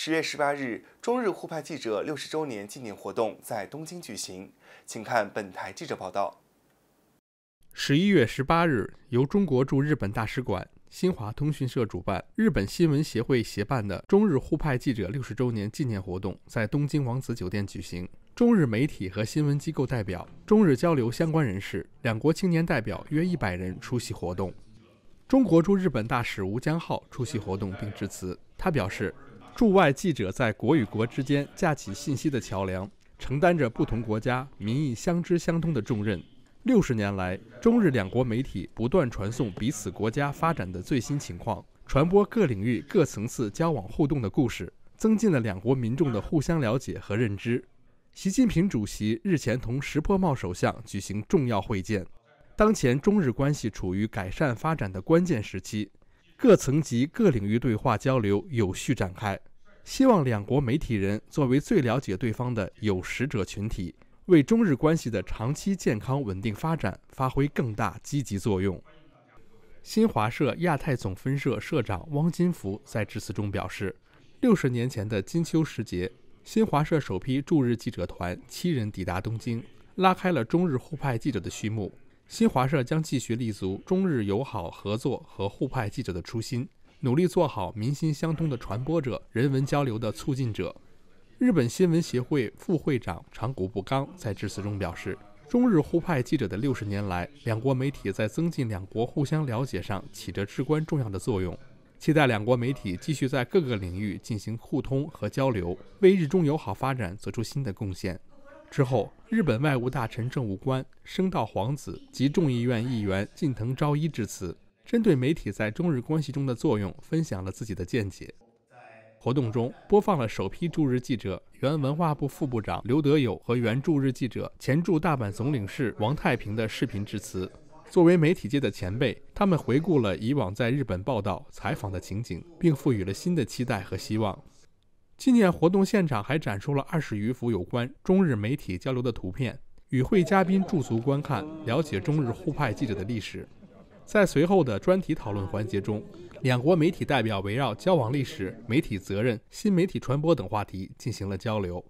十月十八日，中日互派记者六十周年纪念活动在东京举行，请看本台记者报道。十一月十八日，由中国驻日本大使馆、新华通讯社主办，日本新闻协会协办的中日互派记者六十周年纪念活动在东京王子酒店举行。中日媒体和新闻机构代表、中日交流相关人士、两国青年代表约一百人出席活动。中国驻日本大使吴江浩出席活动并致辞，他表示。驻外记者在国与国之间架起信息的桥梁，承担着不同国家民意相知相通的重任。六十年来，中日两国媒体不断传送彼此国家发展的最新情况，传播各领域各层次交往互动的故事，增进了两国民众的互相了解和认知。习近平主席日前同石破茂首相举行重要会见。当前中日关系处于改善发展的关键时期，各层级各领域对话交流有序展开。希望两国媒体人作为最了解对方的有识者群体，为中日关系的长期健康稳定发展发挥更大积极作用。新华社亚太总分社社长汪金福在致辞中表示，六十年前的金秋时节，新华社首批驻日记者团七人抵达东京，拉开了中日互派记者的序幕。新华社将继续立足中日友好合作和互派记者的初心。努力做好民心相通的传播者、人文交流的促进者。日本新闻协会副会长长谷部刚在致辞中表示，中日互派记者的六十年来，两国媒体在增进两国互相了解上起着至关重要的作用。期待两国媒体继续在各个领域进行互通和交流，为日中友好发展做出新的贡献。之后，日本外务大臣政务官升道皇子及众议院议员近藤昭一致辞。针对媒体在中日关系中的作用，分享了自己的见解。活动中播放了首批驻日记者、原文化部副部长刘德友和原驻日记者、前驻大阪总领事王太平的视频致辞。作为媒体界的前辈，他们回顾了以往在日本报道、采访的情景，并赋予了新的期待和希望。纪念活动现场还展出了二十余幅有关中日媒体交流的图片，与会嘉宾驻足观看，了解中日互派记者的历史。在随后的专题讨论环节中，两国媒体代表围绕交往历史、媒体责任、新媒体传播等话题进行了交流。